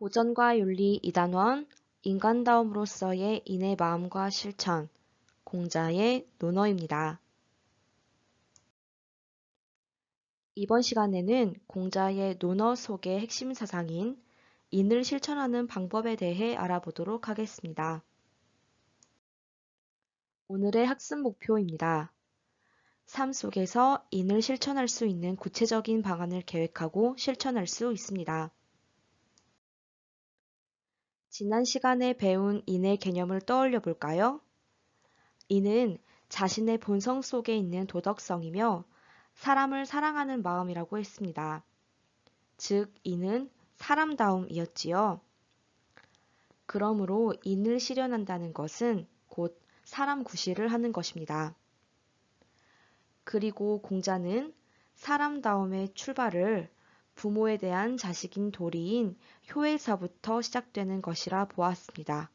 고전과 윤리 이단원, 인간다움으로서의 인의 마음과 실천, 공자의 논어입니다. 이번 시간에는 공자의 논어 속의 핵심 사상인 인을 실천하는 방법에 대해 알아보도록 하겠습니다. 오늘의 학습 목표입니다. 삶 속에서 인을 실천할 수 있는 구체적인 방안을 계획하고 실천할 수 있습니다. 지난 시간에 배운 인의 개념을 떠올려 볼까요? 인은 자신의 본성 속에 있는 도덕성이며 사람을 사랑하는 마음이라고 했습니다. 즉, 인은 사람다움이었지요. 그러므로 인을 실현한다는 것은 곧 사람 구실을 하는 것입니다. 그리고 공자는 사람다움의 출발을 부모에 대한 자식인 도리인 효에사부터 시작되는 것이라 보았습니다.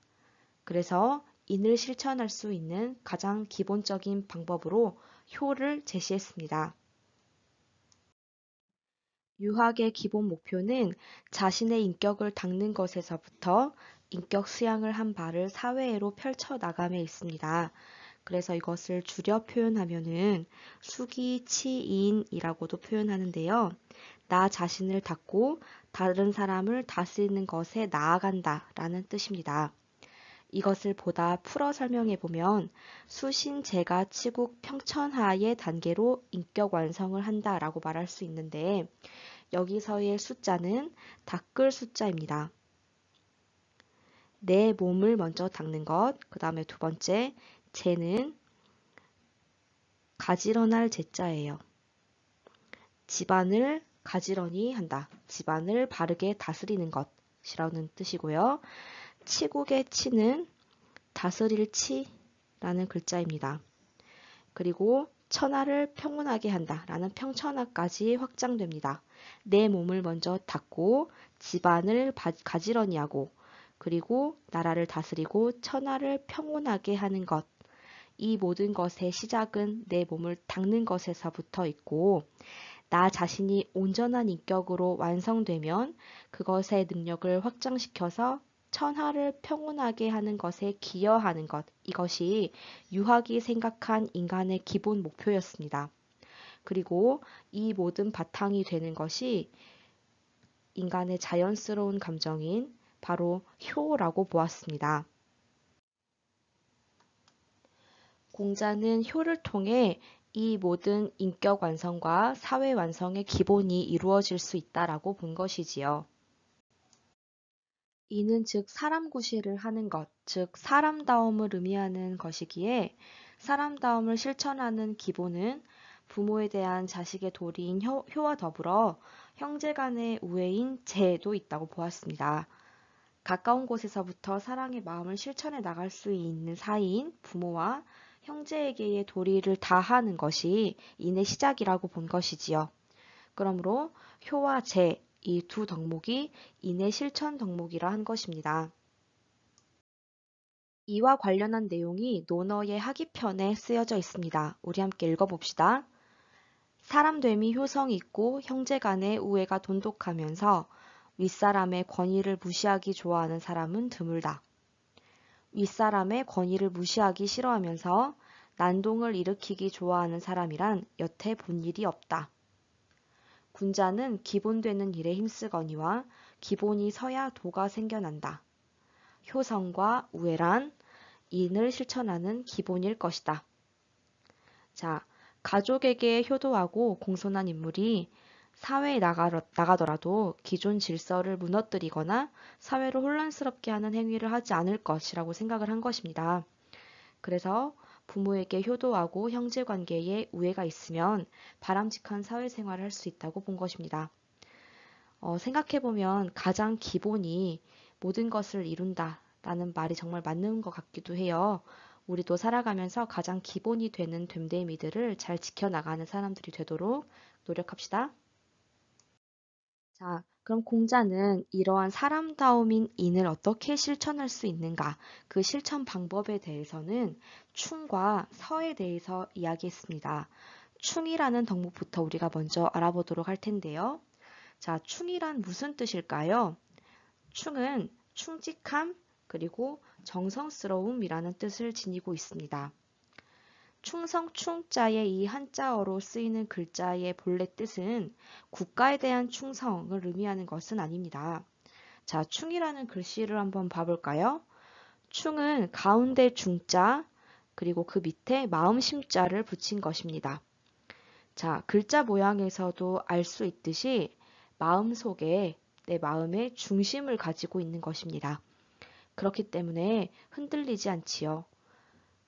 그래서 인을 실천할 수 있는 가장 기본적인 방법으로 효를 제시했습니다. 유학의 기본 목표는 자신의 인격을 닦는 것에서부터 인격 수양을 한 바를 사회로 펼쳐 나감에 있습니다. 그래서 이것을 줄여 표현하면은 수기 치인이라고도 표현하는데요. 나 자신을 닫고 다른 사람을 다스리는 것에 나아간다 라는 뜻입니다. 이것을 보다 풀어 설명해 보면 수신 제가 치국 평천하의 단계로 인격 완성을 한다 라고 말할 수 있는데 여기서의 숫자는 닦을 숫자입니다. 내 몸을 먼저 닦는 것, 그 다음에 두 번째 재는 가지런할 제자예요. 집안을 가지런히 한다. 집안을 바르게 다스리는 것이라는 뜻이고요. 치국의 치는 다스릴 치라는 글자입니다. 그리고 천하를 평온하게 한다 라는 평천하까지 확장됩니다. 내 몸을 먼저 닦고 집안을 가지런히 하고 그리고 나라를 다스리고 천하를 평온하게 하는 것이 모든 것의 시작은 내 몸을 닦는 것에서부터 있고 나 자신이 온전한 인격으로 완성되면 그것의 능력을 확장시켜서 천하를 평온하게 하는 것에 기여하는 것, 이것이 유학이 생각한 인간의 기본 목표였습니다. 그리고 이 모든 바탕이 되는 것이 인간의 자연스러운 감정인 바로 효라고 보았습니다. 공자는 효를 통해 이 모든 인격 완성과 사회 완성의 기본이 이루어질 수 있다라고 본 것이지요. 이는 즉 사람 구실을 하는 것, 즉 사람다움을 의미하는 것이기에 사람다움을 실천하는 기본은 부모에 대한 자식의 도리인 효, 와 더불어 형제 간의 우애인 재도 있다고 보았습니다. 가까운 곳에서부터 사랑의 마음을 실천해 나갈 수 있는 사이인 부모와 형제에게의 도리를 다하는 것이 인의 시작이라고 본 것이지요. 그러므로 효와 제 이 두 덕목이 인의 실천 덕목이라 한 것입니다. 이와 관련한 내용이 논어의 하기편에 쓰여져 있습니다. 우리 함께 읽어봅시다. 사람 됨이 효성 있고 형제 간의 우애가 돈독하면서 윗사람의 권위를 무시하기 좋아하는 사람은 드물다. 윗사람의 권위를 무시하기 싫어하면서 난동을 일으키기 좋아하는 사람이란 여태 본 일이 없다. 군자는 기본되는 일에 힘쓰거니와 기본이 서야 도가 생겨난다. 효성과 우애란 인을 실천하는 기본일 것이다. 자, 가족에게 효도하고 공손한 인물이 사회에 나가, 나가더라도 기존 질서를 무너뜨리거나 사회를 혼란스럽게 하는 행위를 하지 않을 것이라고 생각을 한 것입니다. 그래서 부모에게 효도하고 형제 관계에 우애가 있으면 바람직한 사회생활을 할 수 있다고 본 것입니다. 어, 생각해보면 가장 기본이 모든 것을 이룬다 라는 말이 정말 맞는 것 같기도 해요. 우리도 살아가면서 가장 기본이 되는 됨됨이들을 잘 지켜나가는 사람들이 되도록 노력합시다. 자, 그럼 공자는 이러한 사람다움인 인을 어떻게 실천할 수 있는가 그 실천 방법에 대해서는 충과 서에 대해서 이야기했습니다. 충이라는 덕목부터 우리가 먼저 알아보도록 할 텐데요. 자, 충이란 무슨 뜻일까요? 충은 충직함 그리고 정성스러움이라는 뜻을 지니고 있습니다. 충성 충자의 이 한자어로 쓰이는 글자의 본래 뜻은 국가에 대한 충성을 의미하는 것은 아닙니다. 자, 충이라는 글씨를 한번 봐볼까요? 충은 가운데 중자 그리고 그 밑에 마음심자를 붙인 것입니다. 자, 글자 모양에서도 알 수 있듯이 마음 속에 내 마음의 중심을 가지고 있는 것입니다. 그렇기 때문에 흔들리지 않지요.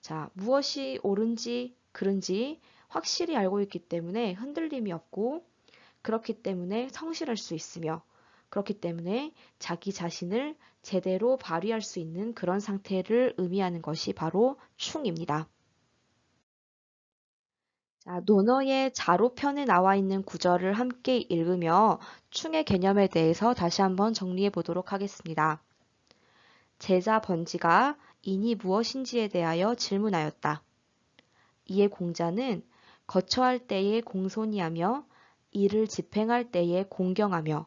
자, 무엇이 옳은지 그른지 확실히 알고 있기 때문에 흔들림이 없고 그렇기 때문에 성실할 수 있으며 그렇기 때문에 자기 자신을 제대로 발휘할 수 있는 그런 상태를 의미하는 것이 바로 충입니다. 자, 논어의 자로편에 나와 있는 구절을 함께 읽으며 충의 개념에 대해서 다시 한번 정리해 보도록 하겠습니다. 제자 번지가 인이 무엇인지에 대하여 질문하였다. 이에 공자는 거처할 때에 공손히하며 일을 집행할 때에 공경하며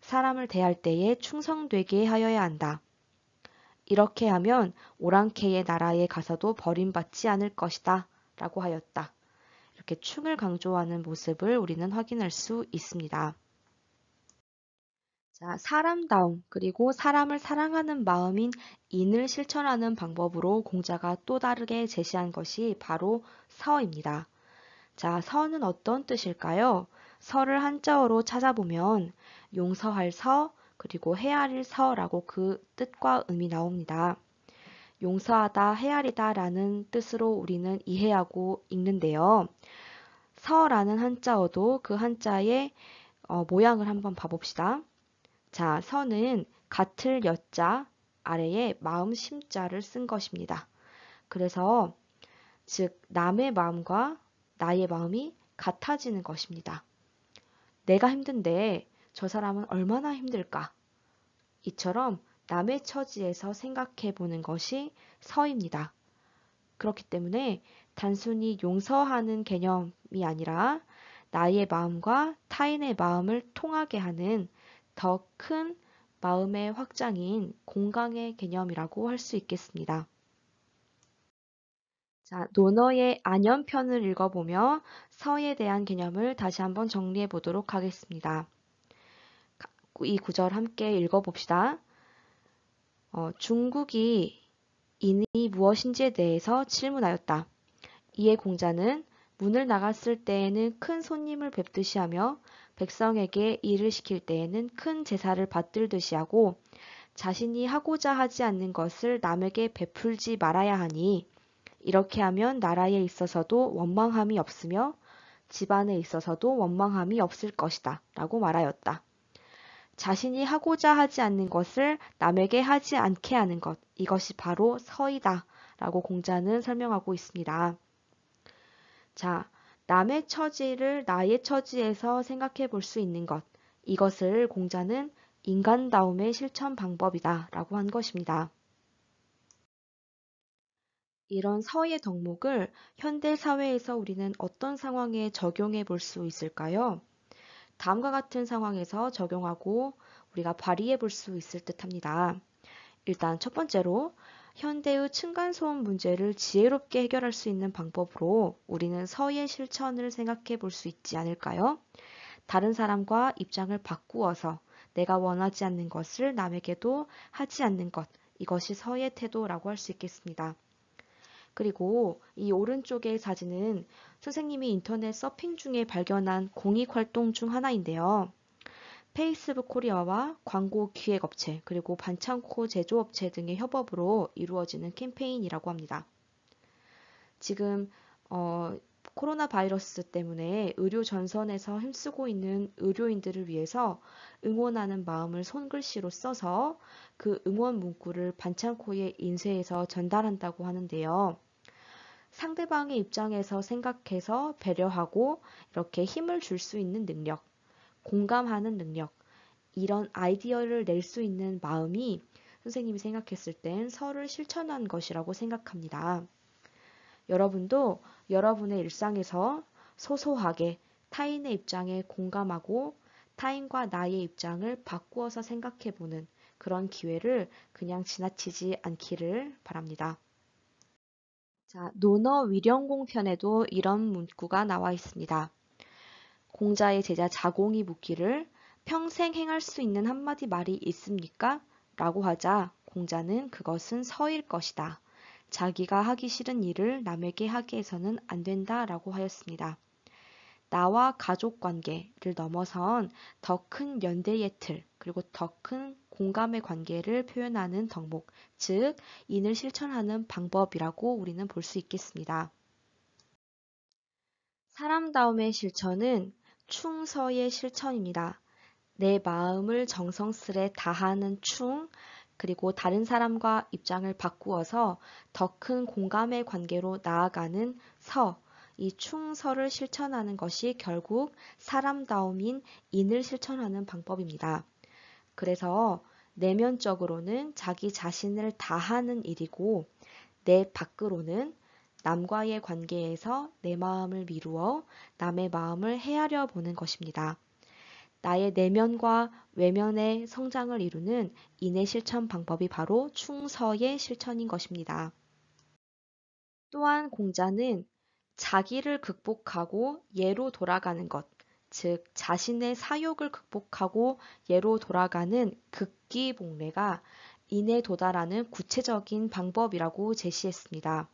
사람을 대할 때에 충성되게 하여야 한다. 이렇게 하면 오랑캐의 나라에 가서도 버림받지 않을 것이다. 라고 하였다. 이렇게 충을 강조하는 모습을 우리는 확인할 수 있습니다. 자, 사람다움 그리고 사람을 사랑하는 마음인 인을 실천하는 방법으로 공자가 또 다르게 제시한 것이 바로 서입니다. 자, 서는 어떤 뜻일까요? 서를 한자어로 찾아보면 용서할 서 그리고 헤아릴 서라고 그 뜻과 음이 나옵니다. 용서하다, 헤아리다 라는 뜻으로 우리는 이해하고 읽는데요. 서라는 한자어도 그 한자의 어, 모양을 한번 봐봅시다. 자, 선은 같을 여자 아래에 마음 심자를 쓴 것입니다. 그래서 즉 남의 마음과 나의 마음이 같아지는 것입니다. 내가 힘든데 저 사람은 얼마나 힘들까? 이처럼 남의 처지에서 생각해 보는 것이 서입니다. 그렇기 때문에 단순히 용서하는 개념이 아니라 나의 마음과 타인의 마음을 통하게 하는 더큰 마음의 확장인 공강의 개념이라고 할 수 있겠습니다. 자, 논어의 안연편을 읽어보며 서에 대한 개념을 다시 한번 정리해 보도록 하겠습니다. 이 구절 함께 읽어봅시다. 어, 중국이 인이 무엇인지에 대해서 질문하였다. 이에 공자는 문을 나갔을 때에는 큰 손님을 뵙듯이 하며 백성에게 일을 시킬 때에는 큰 제사를 받들듯이 하고 자신이 하고자 하지 않는 것을 남에게 베풀지 말아야 하니 이렇게 하면 나라에 있어서도 원망함이 없으며 집안에 있어서도 원망함이 없을 것이다 라고 말하였다. 자신이 하고자 하지 않는 것을 남에게 하지 않게 하는 것 이것이 바로 서이다 라고 공자는 설명하고 있습니다. 자, 남의 처지를 나의 처지에서 생각해 볼 수 있는 것. 이것을 공자는 인간다움의 실천 방법이다 라고 한 것입니다. 이런 서의 덕목을 현대 사회에서 우리는 어떤 상황에 적용해 볼 수 있을까요? 다음과 같은 상황에서 적용하고 우리가 발휘해 볼 수 있을 듯 합니다. 일단 첫 번째로 현대의 층간소음 문제를 지혜롭게 해결할 수 있는 방법으로 우리는 서의 실천을 생각해 볼 수 있지 않을까요? 다른 사람과 입장을 바꾸어서 내가 원하지 않는 것을 남에게도 하지 않는 것, 이것이 서의 태도라고 할 수 있겠습니다. 그리고 이 오른쪽의 사진은 선생님이 인터넷 서핑 중에 발견한 공익활동 중 하나인데요. 페이스북 코리아와 광고 기획업체 그리고 반창고 제조업체 등의 협업으로 이루어지는 캠페인이라고 합니다. 지금 어, 코로나 바이러스 때문에 의료 전선에서 힘쓰고 있는 의료인들을 위해서 응원하는 마음을 손글씨로 써서 그 응원 문구를 반창고의 인쇄해서 전달한다고 하는데요. 상대방의 입장에서 생각해서 배려하고 이렇게 힘을 줄 수 있는 능력, 공감하는 능력, 이런 아이디어를 낼 수 있는 마음이 선생님이 생각했을 땐 서를 실천한 것이라고 생각합니다. 여러분도 여러분의 일상에서 소소하게 타인의 입장에 공감하고 타인과 나의 입장을 바꾸어서 생각해보는 그런 기회를 그냥 지나치지 않기를 바랍니다. 자, 논어 위령공 편에도 이런 문구가 나와 있습니다. 공자의 제자 자공이 묻기를 평생 행할 수 있는 한마디 말이 있습니까? 라고 하자 공자는 그것은 서일 것이다. 자기가 하기 싫은 일을 남에게 하게 해서는 안 된다 라고 하였습니다. 나와 가족 관계를 넘어선 더 큰 연대의 틀, 그리고 더 큰 공감의 관계를 표현하는 덕목, 즉, 인을 실천하는 방법이라고 우리는 볼 수 있겠습니다. 사람다움의 실천은 충서의 실천입니다. 내 마음을 정성스레 다하는 충, 그리고 다른 사람과 입장을 바꾸어서 더 큰 공감의 관계로 나아가는 서, 이 충서를 실천하는 것이 결국 사람다움인 인을 실천하는 방법입니다. 그래서 내면적으로는 자기 자신을 다하는 일이고 내 밖으로는 남과의 관계에서 내 마음을 미루어 남의 마음을 헤아려 보는 것입니다. 나의 내면과 외면의 성장을 이루는 인내 실천 방법이 바로 충서의 실천인 것입니다. 또한 공자는 자기를 극복하고 예로 돌아가는 것, 즉 자신의 사욕을 극복하고 예로 돌아가는 극기 봉래가 인에 도달하는 구체적인 방법이라고 제시했습니다.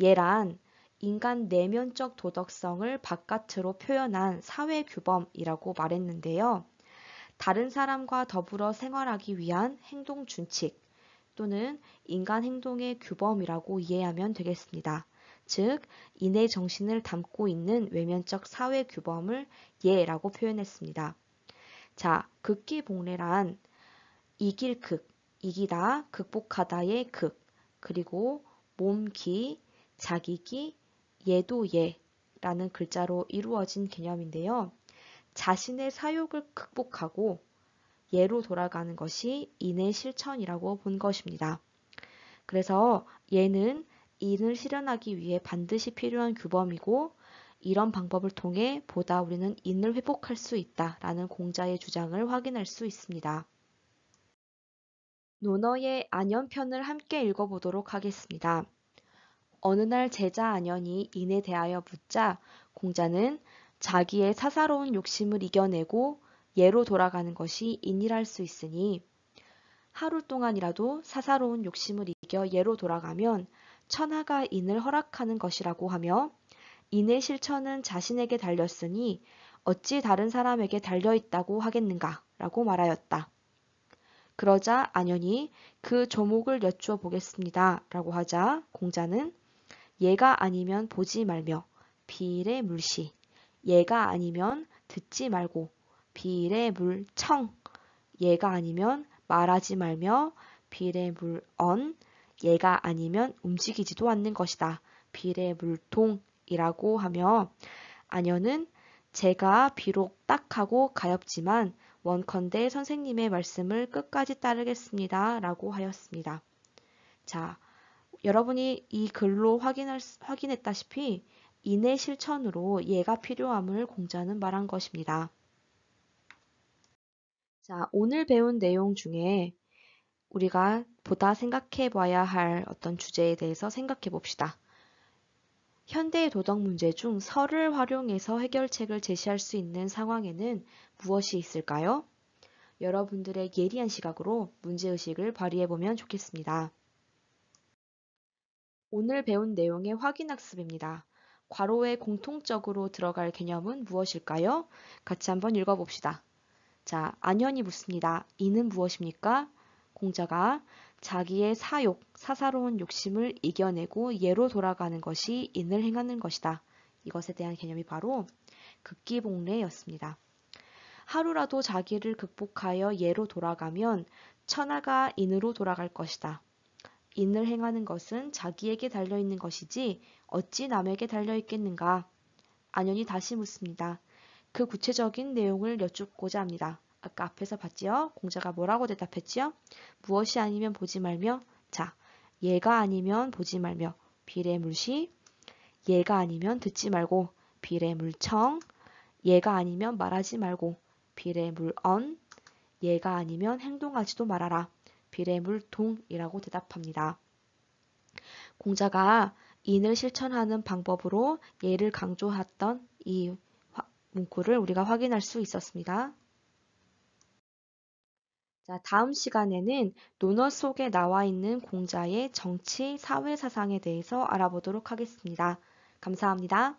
예란 인간 내면적 도덕성을 바깥으로 표현한 사회 규범이라고 말했는데요. 다른 사람과 더불어 생활하기 위한 행동 준칙 또는 인간 행동의 규범이라고 이해하면 되겠습니다. 즉, 인의 정신을 담고 있는 외면적 사회 규범을 예라고 표현했습니다. 자, 극기 복례란 이길 극, 이기다, 극복하다의 극, 그리고 몸기, 자기기, 예도예라는 글자로 이루어진 개념인데요. 자신의 사욕을 극복하고 예로 돌아가는 것이 인의 실천이라고 본 것입니다. 그래서 예는 인을 실현하기 위해 반드시 필요한 규범이고 이런 방법을 통해 보다 우리는 인을 회복할 수 있다라는 공자의 주장을 확인할 수 있습니다. 논어의 안연편을 함께 읽어보도록 하겠습니다. 어느 날 제자 안연이 인에 대하여 묻자 공자는 자기의 사사로운 욕심을 이겨내고 예로 돌아가는 것이 인이랄 수 있으니 하루 동안이라도 사사로운 욕심을 이겨 예로 돌아가면 천하가 인을 허락하는 것이라고 하며 인의 실천은 자신에게 달렸으니 어찌 다른 사람에게 달려 있다고 하겠는가 라고 말하였다. 그러자 안연이 그 조목을 여쭈어 보겠습니다 라고 하자 공자는 얘가 아니면 보지 말며 비례 물시 얘가 아니면 듣지 말고 비례 물청 얘가 아니면 말하지 말며 비례 물언 얘가 아니면 움직이지도 않는 것이다. 비례 물통이라고 하며 아녀는 제가 비록 딱하고 가엾지만 원컨대 선생님의 말씀을 끝까지 따르겠습니다. 라고 하였습니다. 자, 여러분이 이 글로 확인할, 확인했다시피 인의 실천으로 예가 필요함을 공자는 말한 것입니다. 자, 오늘 배운 내용 중에 우리가 보다 생각해 봐야 할 어떤 주제에 대해서 생각해 봅시다. 현대의 도덕 문제 중 설을 활용해서 해결책을 제시할 수 있는 상황에는 무엇이 있을까요? 여러분들의 예리한 시각으로 문제의식을 발휘해 보면 좋겠습니다. 오늘 배운 내용의 확인 학습입니다. 괄호에 공통적으로 들어갈 개념은 무엇일까요? 같이 한번 읽어봅시다. 자, 안연이 묻습니다. 이는 무엇입니까? 공자가 자기의 사욕, 사사로운 욕심을 이겨내고 예로 돌아가는 것이 인을 행하는 것이다. 이것에 대한 개념이 바로 극기복례였습니다. 하루라도 자기를 극복하여 예로 돌아가면 천하가 인으로 돌아갈 것이다. 인을 행하는 것은 자기에게 달려있는 것이지 어찌 남에게 달려있겠는가? 안연이 다시 묻습니다. 그 구체적인 내용을 여쭙고자 합니다. 아까 앞에서 봤지요? 공자가 뭐라고 대답했지요? 무엇이 아니면 보지 말며 자, 얘가 아니면 보지 말며 비례물시 얘가 아니면 듣지 말고 비례물청 얘가 아니면 말하지 말고 비례물언 얘가 아니면 행동하지도 말아라. 비례물통이라고 대답합니다. 공자가 인을 실천하는 방법으로 예를 강조했던 이 문구를 우리가 확인할 수 있었습니다. 자, 다음 시간에는 논어 속에 나와 있는 공자의 정치, 사회 사상에 대해서 알아보도록 하겠습니다. 감사합니다.